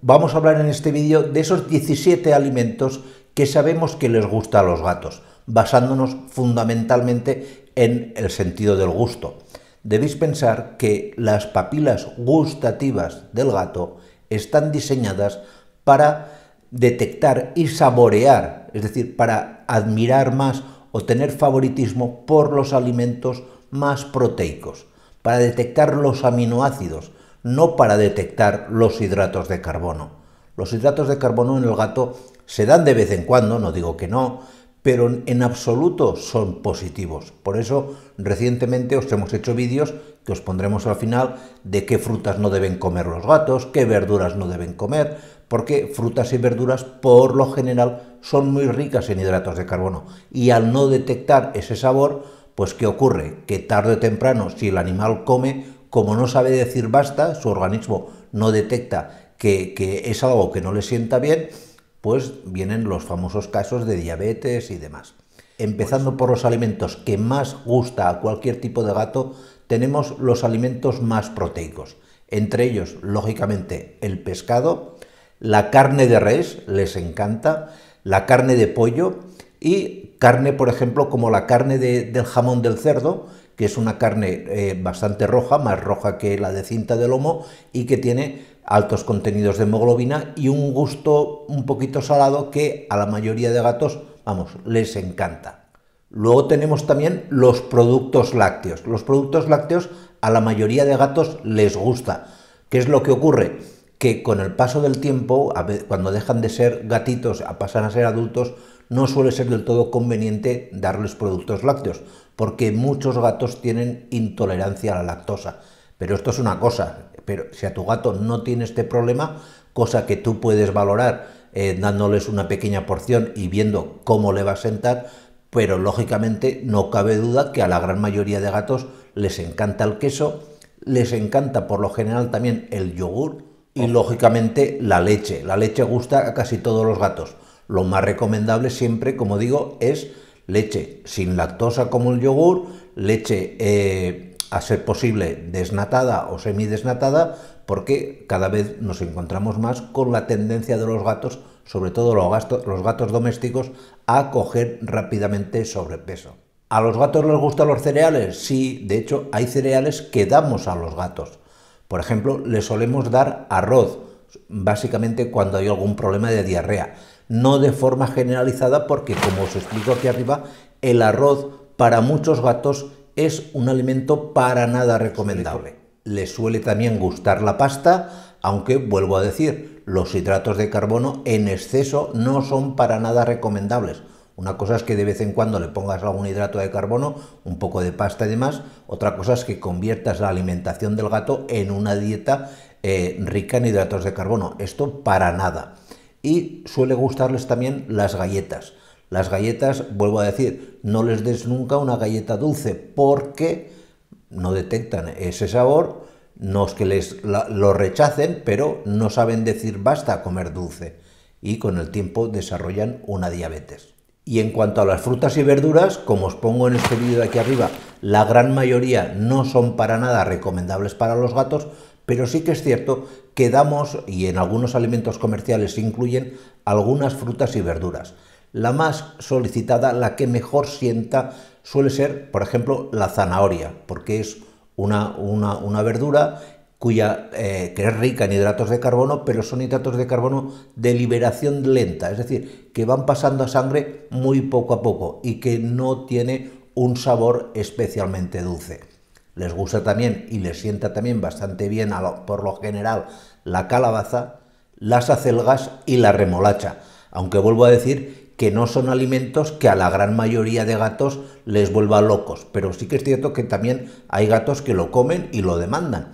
Vamos a hablar en este vídeo de esos 17 alimentos que sabemos que les gusta a los gatos, basándonos fundamentalmente en el sentido del gusto. Debéis pensar que las papilas gustativas del gato están diseñadas para detectar y saborear, es decir, para admirar más o tener favoritismo por los alimentos más proteicos, para detectar los aminoácidos, no para detectar los hidratos de carbono. Los hidratos de carbono en el gato se dan de vez en cuando, no digo que no, pero en absoluto son positivos. Por eso recientemente os hemos hecho vídeos que os pondremos al final de qué frutas no deben comer los gatos, qué verduras no deben comer, porque frutas y verduras por lo general son muy ricas en hidratos de carbono y al no detectar ese sabor, pues ¿qué ocurre? Que tarde o temprano, si el animal come, como no sabe decir basta, su organismo no detecta que, es algo que no le sienta bien, pues vienen los famosos casos de diabetes y demás. Empezando pues. por los alimentos que más gusta a cualquier tipo de gato, tenemos los alimentos más proteicos. Entre ellos, lógicamente, el pescado, la carne de res, les encanta, la carne de pollo, y carne, por ejemplo, como la carne del jamón del cerdo, que es una carne eh, bastante roja, más roja que la de cinta de lomo, y que tiene altos contenidos de hemoglobina y un gusto un poquito salado que a la mayoría de gatos, vamos, les encanta. Luego tenemos también los productos lácteos. Los productos lácteos a la mayoría de gatos les gusta. ¿Qué es lo que ocurre? que con el paso del tiempo, cuando dejan de ser gatitos a pasan a ser adultos, no suele ser del todo conveniente darles productos lácteos, porque muchos gatos tienen intolerancia a la lactosa. Pero esto es una cosa, pero si a tu gato no tiene este problema, cosa que tú puedes valorar eh, dándoles una pequeña porción y viendo cómo le va a sentar, pero lógicamente no cabe duda que a la gran mayoría de gatos les encanta el queso, les encanta por lo general también el yogur, y lógicamente la leche. La leche gusta a casi todos los gatos. Lo más recomendable siempre, como digo, es leche sin lactosa como el yogur, leche eh, a ser posible desnatada o semidesnatada, porque cada vez nos encontramos más con la tendencia de los gatos, sobre todo los, los gatos domésticos, a coger rápidamente sobrepeso. ¿A los gatos les gustan los cereales? Sí, de hecho hay cereales que damos a los gatos. Por ejemplo, le solemos dar arroz, básicamente cuando hay algún problema de diarrea. No de forma generalizada porque, como os explico aquí arriba, el arroz para muchos gatos es un alimento para nada recomendable. Le suele también gustar la pasta, aunque vuelvo a decir, los hidratos de carbono en exceso no son para nada recomendables una cosa es que de vez en cuando le pongas algún hidrato de carbono, un poco de pasta y demás. Otra cosa es que conviertas la alimentación del gato en una dieta eh, rica en hidratos de carbono. Esto para nada. Y suele gustarles también las galletas. Las galletas, vuelvo a decir, no les des nunca una galleta dulce porque no detectan ese sabor. No es que les lo rechacen, pero no saben decir basta comer dulce. Y con el tiempo desarrollan una diabetes. Y en cuanto a las frutas y verduras, como os pongo en este vídeo de aquí arriba, la gran mayoría no son para nada recomendables para los gatos, pero sí que es cierto que damos, y en algunos alimentos comerciales incluyen, algunas frutas y verduras. La más solicitada, la que mejor sienta, suele ser, por ejemplo, la zanahoria, porque es una, una, una verdura cuya, eh, que es rica en hidratos de carbono, pero son hidratos de carbono de liberación lenta, es decir, que van pasando a sangre muy poco a poco y que no tiene un sabor especialmente dulce. Les gusta también y les sienta también bastante bien por lo general la calabaza, las acelgas y la remolacha, aunque vuelvo a decir que no son alimentos que a la gran mayoría de gatos les vuelva locos, pero sí que es cierto que también hay gatos que lo comen y lo demandan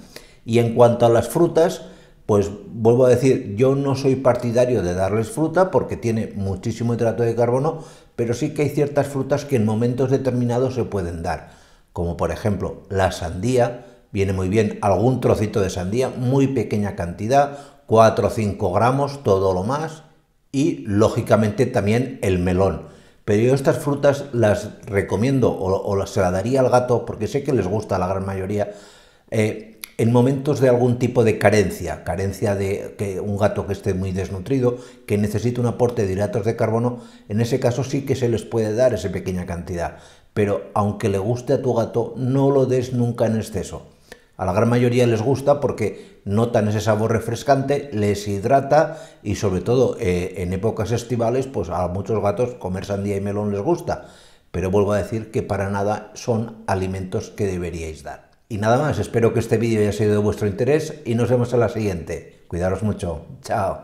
y en cuanto a las frutas, pues vuelvo a decir, yo no soy partidario de darles fruta porque tiene muchísimo hidrato de carbono, pero sí que hay ciertas frutas que en momentos determinados se pueden dar, como por ejemplo la sandía, viene muy bien algún trocito de sandía, muy pequeña cantidad, 4 o 5 gramos, todo lo más, y lógicamente también el melón. Pero yo estas frutas las recomiendo o, se la daría al gato porque sé que les gusta a la gran mayoría. Eh, en momentos de algún tipo de carencia, carencia de que un gato que esté muy desnutrido, que necesite un aporte de hidratos de carbono, en ese caso sí que se les puede dar esa pequeña cantidad. Pero aunque le guste a tu gato, no lo des nunca en exceso. A la gran mayoría les gusta porque notan ese sabor refrescante, les hidrata y sobre todo eh, en épocas estivales, pues a muchos gatos comer sandía y melón les gusta. Pero vuelvo a decir que para nada son alimentos que deberíais dar. Y nada más, espero que este vídeo haya sido de vuestro interés y nos vemos en la siguiente. Cuidaros mucho. Chao.